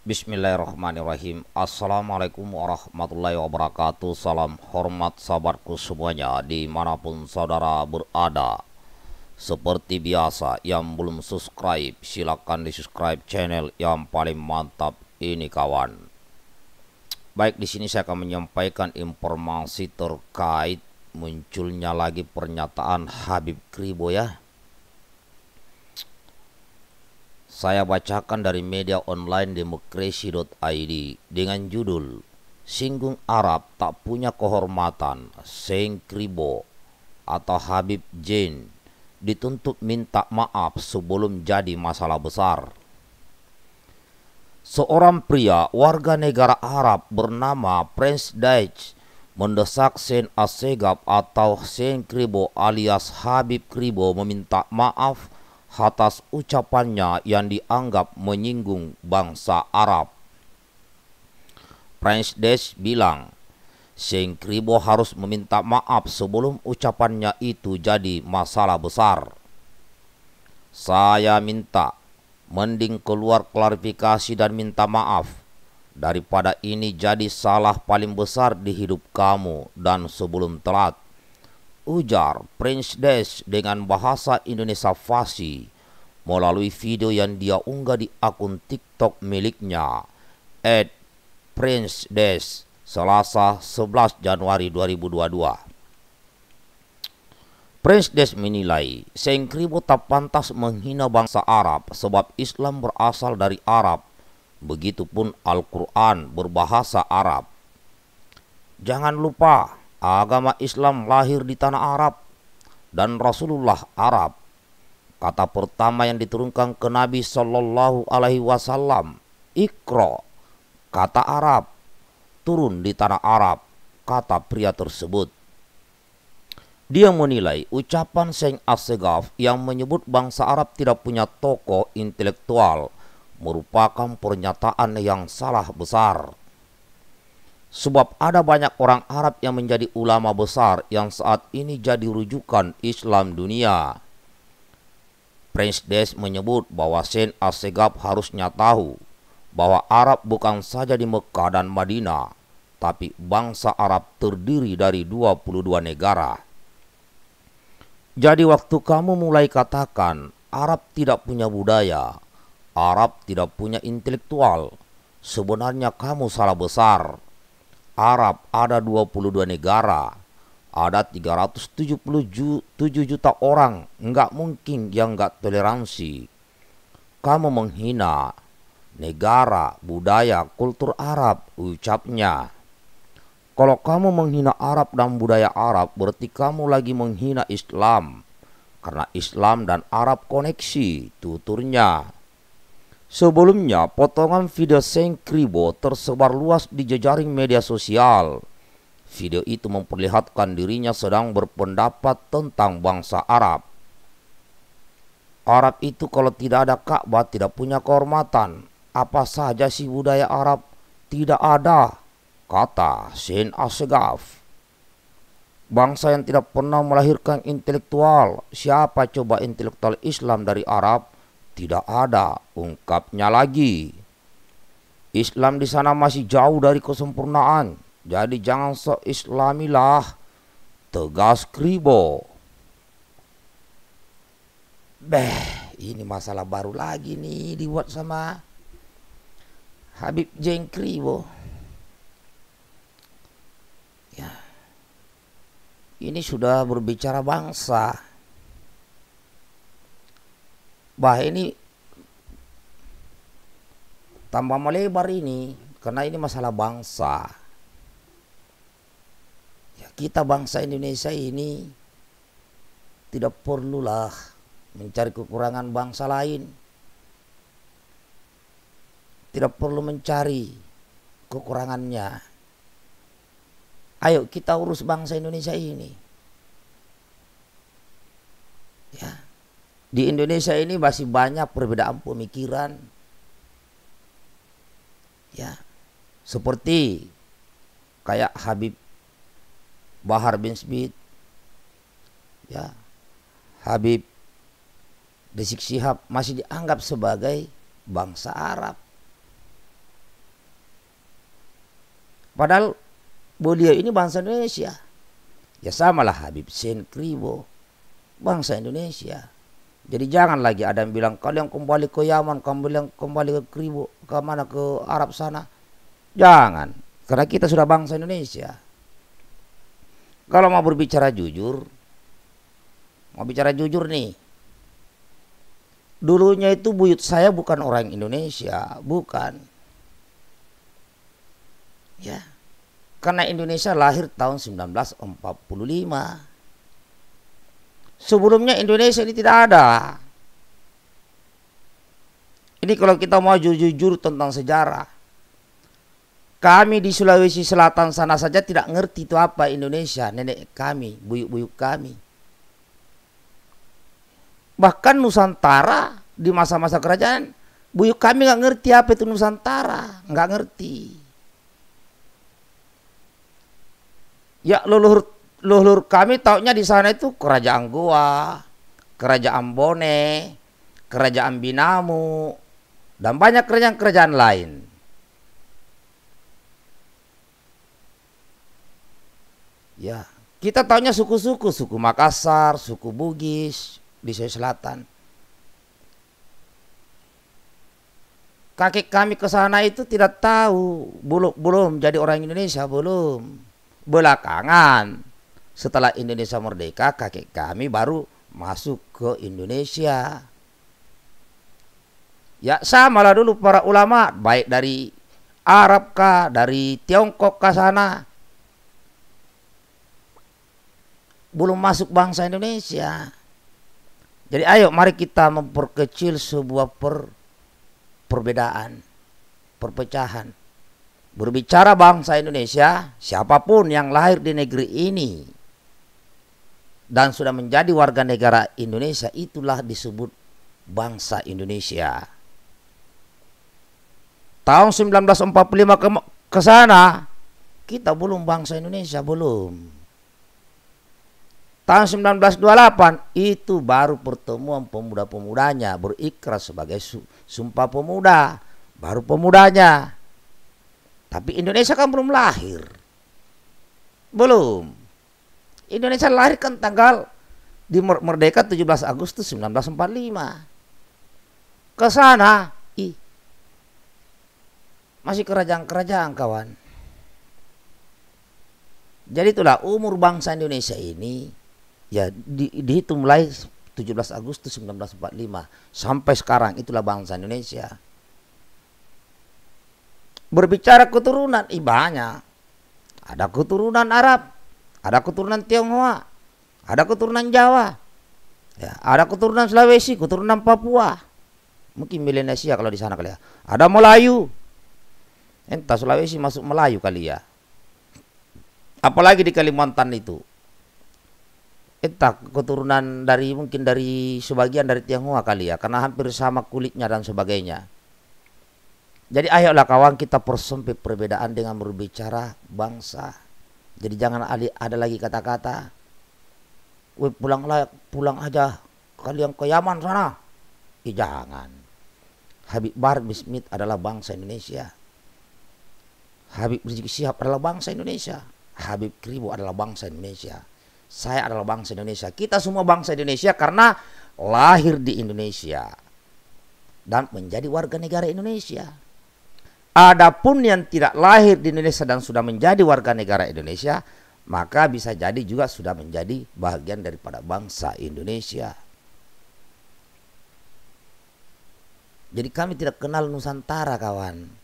Bismillahirrahmanirrahim Assalamualaikum warahmatullahi wabarakatuh Salam hormat sahabatku semuanya Dimanapun saudara berada Seperti biasa yang belum subscribe Silahkan di subscribe channel yang paling mantap ini kawan Baik di sini saya akan menyampaikan informasi terkait Munculnya lagi pernyataan Habib Kribo ya Saya bacakan dari media online demokrasi.id dengan judul Singgung Arab tak punya kehormatan Seng Kribo atau Habib Jain dituntut minta maaf sebelum jadi masalah besar. Seorang pria warga negara Arab bernama Prince Daich mendesak Sen Asegab atau Sen Kribo alias Habib Kribo meminta maaf atas ucapannya yang dianggap menyinggung bangsa Arab. Prince Des bilang, Sing Kribo harus meminta maaf sebelum ucapannya itu jadi masalah besar. Saya minta, mending keluar klarifikasi dan minta maaf. Daripada ini jadi salah paling besar di hidup kamu dan sebelum telat ujar Prince Des dengan bahasa Indonesia Fasi melalui video yang dia unggah di akun TikTok miliknya at Prince Des Selasa 11 Januari 2022. Prince Des menilai Sengkribo tak pantas menghina bangsa Arab sebab Islam berasal dari Arab. Begitupun Al-Quran berbahasa Arab. Jangan lupa Agama Islam lahir di tanah Arab dan Rasulullah Arab. Kata pertama yang diturunkan ke Nabi Shallallahu Alaihi Wasallam, ikro, kata Arab, turun di tanah Arab, kata pria tersebut. Dia menilai ucapan Sheikh Assegaf yang menyebut bangsa Arab tidak punya tokoh intelektual merupakan pernyataan yang salah besar. Sebab ada banyak orang Arab yang menjadi ulama besar yang saat ini jadi rujukan Islam dunia. Prince Des menyebut bahwa Sen Assegab harusnya tahu bahwa Arab bukan saja di Mekah dan Madinah, tapi bangsa Arab terdiri dari 22 negara. Jadi waktu kamu mulai katakan Arab tidak punya budaya, Arab tidak punya intelektual, sebenarnya kamu salah besar Arab ada 22 negara, ada 377 juta orang, nggak mungkin yang nggak toleransi. Kamu menghina negara, budaya, kultur Arab, ucapnya. Kalau kamu menghina Arab dan budaya Arab, berarti kamu lagi menghina Islam. Karena Islam dan Arab koneksi, tuturnya. Sebelumnya, potongan video Seng Kribo tersebar luas di jejaring media sosial. Video itu memperlihatkan dirinya sedang berpendapat tentang bangsa Arab. Arab itu kalau tidak ada Ka'bah tidak punya kehormatan. Apa saja sih budaya Arab? Tidak ada, kata Sen Asegaf. Bangsa yang tidak pernah melahirkan intelektual. Siapa coba intelektual Islam dari Arab? tidak ada, ungkapnya lagi. Islam di sana masih jauh dari kesempurnaan, jadi jangan sok islamilah, tegas kribo. Beh, ini masalah baru lagi nih dibuat sama Habib Jengkri, bo. Ya. Ini sudah berbicara bangsa wah ini tambah melebar ini karena ini masalah bangsa ya kita bangsa Indonesia ini tidak perlulah mencari kekurangan bangsa lain tidak perlu mencari kekurangannya ayo kita urus bangsa Indonesia ini ya di Indonesia ini masih banyak perbedaan pemikiran. Ya. Seperti kayak Habib Bahar bin Smith ya Habib Rizik Sihab masih dianggap sebagai bangsa Arab. Padahal beliau ini bangsa Indonesia. Ya samalah Habib Kribo bangsa Indonesia. Jadi jangan lagi ada yang bilang kalian kembali ke Yaman, kalian kembali ke Kribo, ke mana ke Arab sana. Jangan, karena kita sudah bangsa Indonesia. Kalau mau berbicara jujur, mau bicara jujur nih. Dulunya itu buyut saya bukan orang Indonesia, bukan. Ya. Karena Indonesia lahir tahun 1945. Sebelumnya Indonesia ini tidak ada. Ini kalau kita mau jujur-jujur tentang sejarah. Kami di Sulawesi Selatan sana saja tidak ngerti itu apa Indonesia, nenek kami, buyuk-buyuk kami. Bahkan Nusantara di masa-masa kerajaan, buyuk kami nggak ngerti apa itu Nusantara, nggak ngerti. Ya leluhur Luhur kami taunya di sana itu kerajaan Goa, kerajaan Bone, kerajaan Binamu, dan banyak kerajaan-kerajaan lain. Ya, kita taunya suku-suku, suku Makassar, suku Bugis di Sulawesi Selatan. kakek kami ke sana itu tidak tahu belum belum jadi orang Indonesia belum belakangan setelah Indonesia merdeka, kakek kami baru masuk ke Indonesia. Ya sama lah dulu para ulama, baik dari Arab kah, dari Tiongkok ke sana. Belum masuk bangsa Indonesia. Jadi ayo mari kita memperkecil sebuah per, perbedaan, perpecahan. Berbicara bangsa Indonesia, siapapun yang lahir di negeri ini dan sudah menjadi warga negara Indonesia itulah disebut bangsa Indonesia. Tahun 1945 ke, ke sana kita belum bangsa Indonesia belum. Tahun 1928 itu baru pertemuan pemuda-pemudanya berikrar sebagai sumpah pemuda, baru pemudanya. Tapi Indonesia kan belum lahir. Belum. Indonesia kan tanggal di merdeka 17 Agustus 1945. Ke sana ih masih kerajaan-kerajaan kawan. Jadi itulah umur bangsa Indonesia ini ya di, dihitung mulai 17 Agustus 1945 sampai sekarang itulah bangsa Indonesia. Berbicara keturunan, ibanya Ada keturunan Arab, ada keturunan Tionghoa, ada keturunan Jawa, ya, ada keturunan Sulawesi, keturunan Papua, mungkin Melanesia kalau di sana kali ya, ada Melayu, entah Sulawesi masuk Melayu kali ya, apalagi di Kalimantan itu, entah keturunan dari mungkin dari sebagian dari Tionghoa kali ya, karena hampir sama kulitnya dan sebagainya. Jadi ayolah kawan kita persempit perbedaan dengan berbicara bangsa. Jadi jangan ada lagi kata-kata. pulanglah, pulang aja kalian ke Yaman sana. Ih, jangan. Habib Bar Bismit adalah bangsa Indonesia. Habib Rizik Syihab adalah bangsa Indonesia. Habib Kribo adalah bangsa Indonesia. Saya adalah bangsa Indonesia. Kita semua bangsa Indonesia karena lahir di Indonesia dan menjadi warga negara Indonesia. Adapun yang tidak lahir di Indonesia dan sudah menjadi warga negara Indonesia, maka bisa jadi juga sudah menjadi bagian daripada bangsa Indonesia. Jadi kami tidak kenal Nusantara kawan.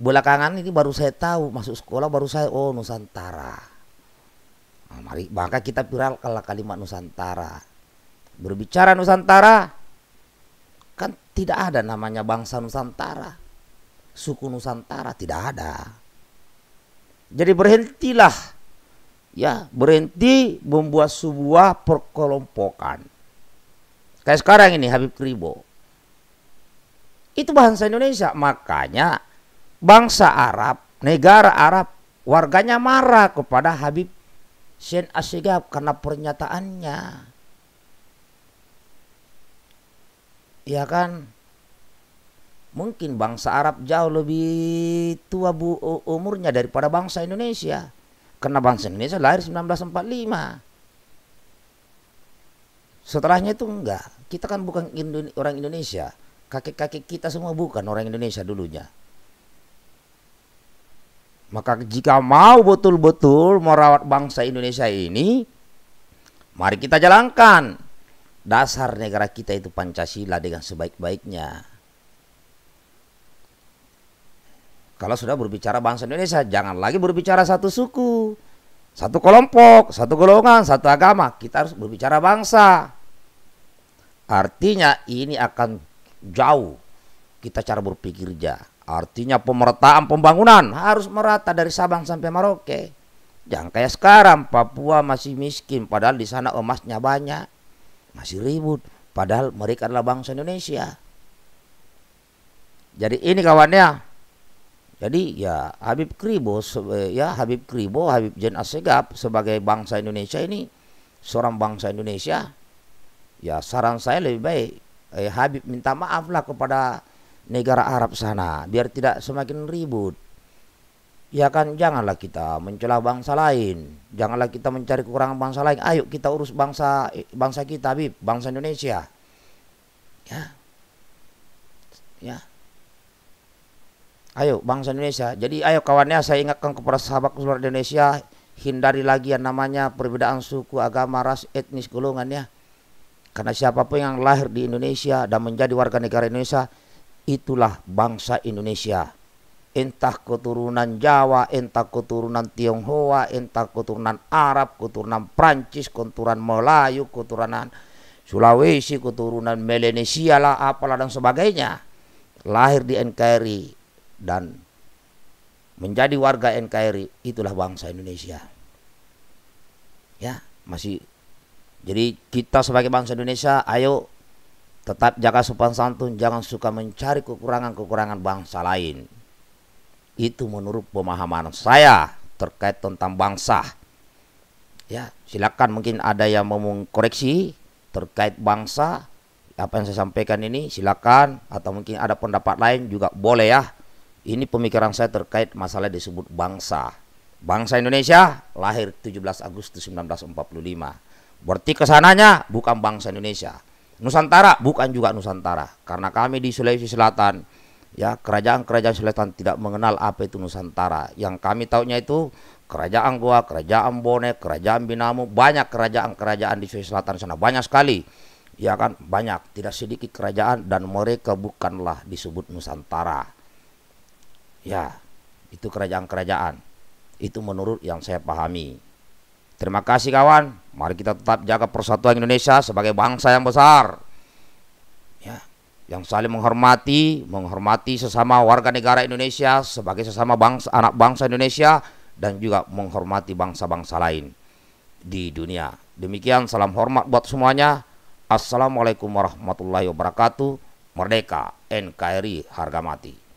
Belakangan ini baru saya tahu masuk sekolah baru saya oh Nusantara. Nah, mari maka kita viral kalau kalimat Nusantara. Berbicara Nusantara, tidak ada namanya bangsa Nusantara. Suku Nusantara tidak ada. Jadi berhentilah. Ya, berhenti membuat sebuah perkelompokan. Kayak sekarang ini Habib Kribo. Itu bahasa Indonesia. Makanya bangsa Arab, negara Arab, warganya marah kepada Habib Sen Asyigab karena pernyataannya. ya kan mungkin bangsa Arab jauh lebih tua bu umurnya daripada bangsa Indonesia karena bangsa Indonesia lahir 1945 setelahnya itu enggak kita kan bukan Indone orang Indonesia kakek-kakek kita semua bukan orang Indonesia dulunya maka jika mau betul-betul merawat bangsa Indonesia ini mari kita jalankan dasar negara kita itu Pancasila dengan sebaik-baiknya. Kalau sudah berbicara bangsa Indonesia, jangan lagi berbicara satu suku, satu kelompok, satu golongan, satu agama. Kita harus berbicara bangsa. Artinya ini akan jauh kita cara berpikirnya. Artinya pemerataan pembangunan harus merata dari Sabang sampai Merauke. Jangan kayak sekarang Papua masih miskin padahal di sana emasnya banyak masih ribut padahal mereka adalah bangsa Indonesia jadi ini kawannya jadi ya Habib Kribo eh, ya Habib Kribo Habib Jen Assegaf sebagai bangsa Indonesia ini seorang bangsa Indonesia ya saran saya lebih baik eh, Habib minta maaflah kepada negara Arab sana biar tidak semakin ribut ya kan janganlah kita mencela bangsa lain janganlah kita mencari kekurangan bangsa lain ayo kita urus bangsa bangsa kita Habib bangsa Indonesia ya ya ayo bangsa Indonesia jadi ayo kawannya saya ingatkan kepada sahabat seluruh Indonesia hindari lagi yang namanya perbedaan suku agama ras etnis golongan ya karena siapapun yang lahir di Indonesia dan menjadi warga negara Indonesia itulah bangsa Indonesia entah keturunan Jawa, entah keturunan Tionghoa, entah keturunan Arab, keturunan Prancis, keturunan Melayu, keturunan Sulawesi, keturunan Melanesia lah apalah dan sebagainya. Lahir di NKRI dan menjadi warga NKRI itulah bangsa Indonesia. Ya, masih jadi kita sebagai bangsa Indonesia ayo tetap jaga sopan santun, jangan suka mencari kekurangan-kekurangan bangsa lain. Itu menurut pemahaman saya terkait tentang bangsa. Ya, silakan mungkin ada yang mau mengkoreksi terkait bangsa apa yang saya sampaikan ini silakan atau mungkin ada pendapat lain juga boleh ya. Ini pemikiran saya terkait masalah disebut bangsa. Bangsa Indonesia lahir 17 Agustus 1945. Berarti kesananya bukan bangsa Indonesia. Nusantara bukan juga Nusantara karena kami di Sulawesi Selatan Ya, kerajaan-kerajaan selatan tidak mengenal apa itu Nusantara. Yang kami tahunya itu kerajaan Goa, kerajaan Bone, kerajaan Binamu, banyak kerajaan-kerajaan di Sulawesi Selatan sana, banyak sekali. Ya kan, banyak, tidak sedikit kerajaan dan mereka bukanlah disebut Nusantara. Ya, itu kerajaan-kerajaan. Itu menurut yang saya pahami. Terima kasih kawan. Mari kita tetap jaga persatuan Indonesia sebagai bangsa yang besar yang saling menghormati, menghormati sesama warga negara Indonesia sebagai sesama bangsa anak bangsa Indonesia dan juga menghormati bangsa-bangsa lain di dunia. Demikian salam hormat buat semuanya. Assalamualaikum warahmatullahi wabarakatuh. Merdeka NKRI harga mati.